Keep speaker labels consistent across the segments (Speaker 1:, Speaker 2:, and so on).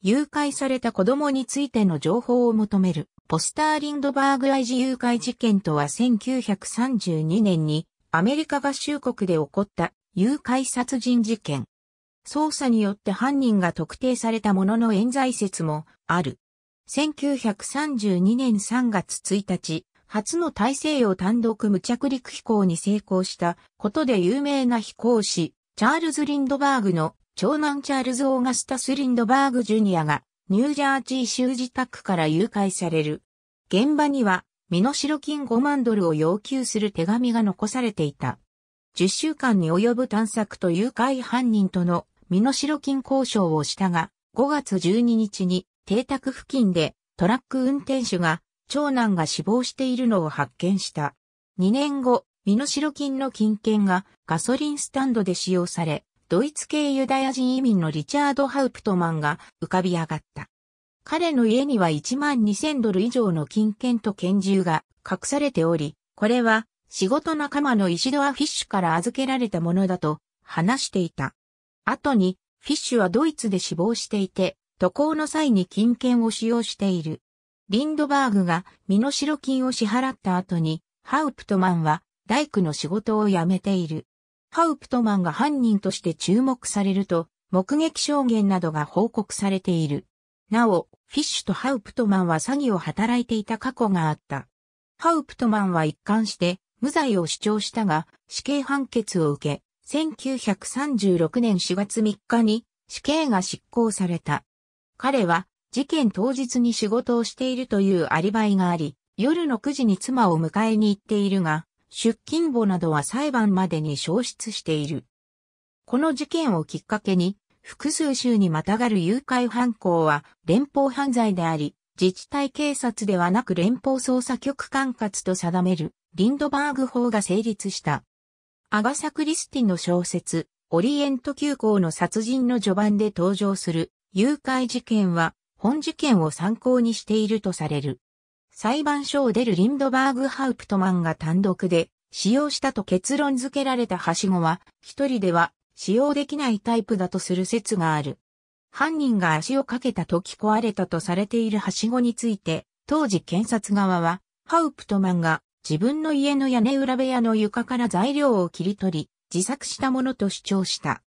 Speaker 1: 誘拐された子供についての情報を求める、ポスター・リンドバーグ愛児誘拐事件とは1932年にアメリカ合衆国で起こった誘拐殺人事件。捜査によって犯人が特定されたものの冤罪説もある。1932年3月1日、初の大西洋単独無着陸飛行に成功したことで有名な飛行士、チャールズ・リンドバーグの長男チャールズ・オーガスタス・リンドバーグ・ジュニアが、ニュージャージー州自宅から誘拐される。現場には、身代金5万ドルを要求する手紙が残されていた。10週間に及ぶ探索と誘拐犯人との身代金交渉をしたが、5月12日に邸宅付近でトラック運転手が長男が死亡しているのを発見した。2年後、身代金の金券がガソリンスタンドで使用され、ドイツ系ユダヤ人移民のリチャード・ハウプトマンが浮かび上がった。彼の家には1万2000ドル以上の金券と拳銃が隠されており、これは仕事仲間のイシドア・フィッシュから預けられたものだと話していた。後に、フィッシュはドイツで死亡していて、渡航の際に金券を使用している。リンドバーグが身代金を支払った後に、ハウプトマンは大工の仕事を辞めている。ハウプトマンが犯人として注目されると、目撃証言などが報告されている。なお、フィッシュとハウプトマンは詐欺を働いていた過去があった。ハウプトマンは一貫して無罪を主張したが、死刑判決を受け、1936年4月3日に死刑が執行された。彼は事件当日に仕事をしているというアリバイがあり、夜の9時に妻を迎えに行っているが、出勤簿などは裁判までに消失している。この事件をきっかけに、複数州にまたがる誘拐犯行は連邦犯罪であり、自治体警察ではなく連邦捜査局管轄と定めるリンドバーグ法が成立した。アガサ・クリスティの小説、オリエント急行の殺人の序盤で登場する誘拐事件は本事件を参考にしているとされる。裁判所を出るリンドバーグハウプトマンが単独で使用したと結論付けられたはしごは、一人では使用できないタイプだとする説がある。犯人が足をかけた時壊れたとされているはしごについて、当時検察側は、ハウプトマンが自分の家の屋根裏部屋の床から材料を切り取り、自作したものと主張した。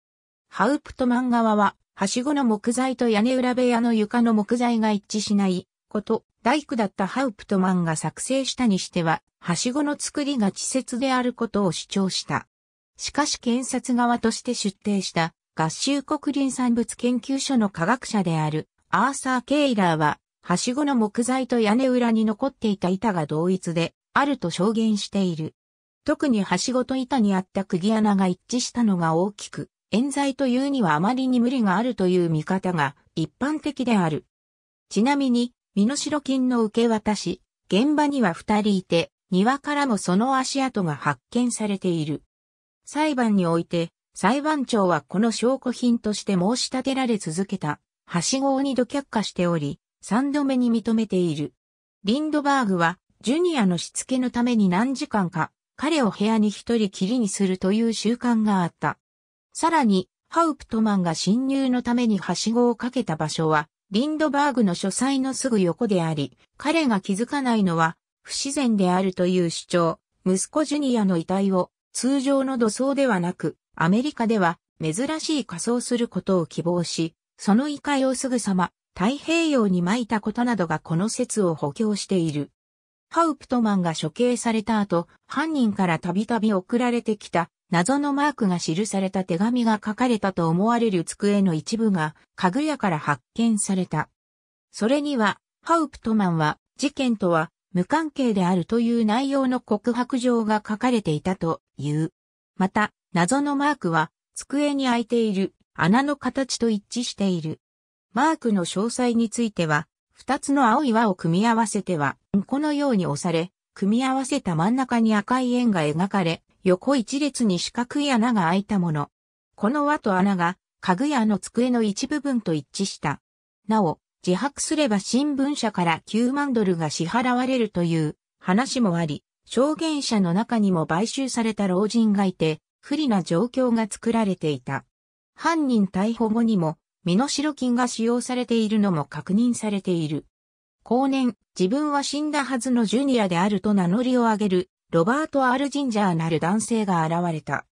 Speaker 1: ハウプトマン側は、はしごの木材と屋根裏部屋の床の木材が一致しないこと、大工だったハウプトマンが作成したにしては、はしごの作りが稚拙であることを主張した。しかし検察側として出廷した合衆国林産物研究所の科学者であるアーサー・ケイラーは、はしごの木材と屋根裏に残っていた板が同一であると証言している。特にはしごと板にあった釘穴が一致したのが大きく、冤罪というにはあまりに無理があるという見方が一般的である。ちなみに、身代金の受け渡し、現場には二人いて、庭からもその足跡が発見されている。裁判において、裁判長はこの証拠品として申し立てられ続けた、はしごを二度却下しており、三度目に認めている。リンドバーグは、ジュニアのしつけのために何時間か、彼を部屋に一人きりにするという習慣があった。さらに、ハウプトマンが侵入のためにはしごをかけた場所は、リンドバーグの書斎のすぐ横であり、彼が気づかないのは不自然であるという主張、息子ジュニアの遺体を通常の土葬ではなく、アメリカでは珍しい仮装することを希望し、その遺体をすぐさま太平洋に撒いたことなどがこの説を補強している。ハウプトマンが処刑された後、犯人からたびたび送られてきた謎のマークが記された手紙が書かれたと思われる机の一部が家具屋から発見された。それには、ハウプトマンは事件とは無関係であるという内容の告白状が書かれていたという。また、謎のマークは机に開いている穴の形と一致している。マークの詳細については、二つの青い輪を組み合わせては、このように押され、組み合わせた真ん中に赤い円が描かれ、横一列に四角い穴が開いたもの。この輪と穴が、家具屋の机の一部分と一致した。なお、自白すれば新聞社から9万ドルが支払われるという話もあり、証言者の中にも買収された老人がいて、不利な状況が作られていた。犯人逮捕後にも、身代金が使用されているのも確認されている。後年、自分は死んだはずのジュニアであると名乗りを上げるロバート・アルジンジャーなる男性が現れた。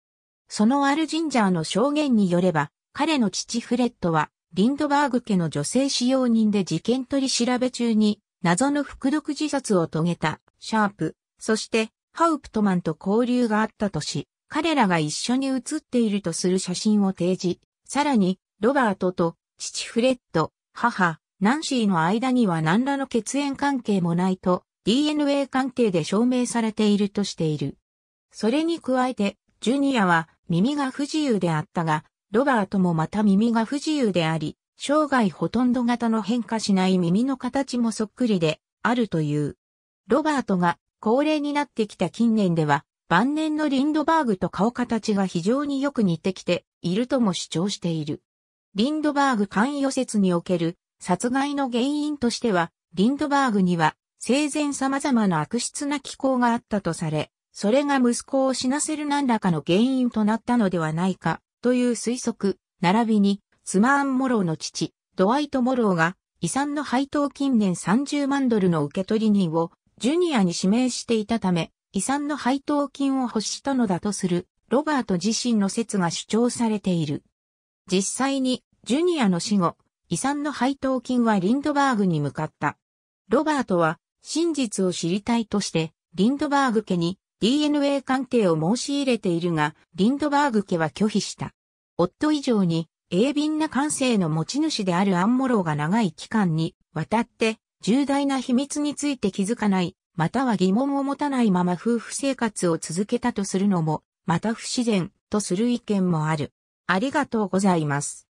Speaker 1: そのアルジンジャーの証言によれば、彼の父フレッドは、リンドバーグ家の女性使用人で事件取り調べ中に、謎の服毒自殺を遂げた、シャープ、そして、ハウプトマンと交流があったとし、彼らが一緒に写っているとする写真を提示。さらに、ロバートと父フレッド、母、ナンシーの間には何らの血縁関係もないと DNA 鑑定で証明されているとしている。それに加えて、ジュニアは耳が不自由であったが、ロバートもまた耳が不自由であり、生涯ほとんど型の変化しない耳の形もそっくりであるという。ロバートが高齢になってきた近年では、晩年のリンドバーグと顔形が非常によく似てきているとも主張している。リンドバーグ関与説における殺害の原因としては、リンドバーグには生前様々な悪質な気候があったとされ、それが息子を死なせる何らかの原因となったのではないか、という推測、並びに、スマーン・モローの父、ドワイト・モローが、遺産の配当近年30万ドルの受取人を、ジュニアに指名していたため、遺産の配当金を欲したのだとする、ロバート自身の説が主張されている。実際に、ジュニアの死後、遺産の配当金はリンドバーグに向かった。ロバートは、真実を知りたいとして、リンドバーグ家に DNA 鑑定を申し入れているが、リンドバーグ家は拒否した。夫以上に、鋭敏な感性の持ち主であるアンモローが長い期間にわたって、重大な秘密について気づかない、または疑問を持たないまま夫婦生活を続けたとするのも、また不自然とする意見もある。ありがとうございます。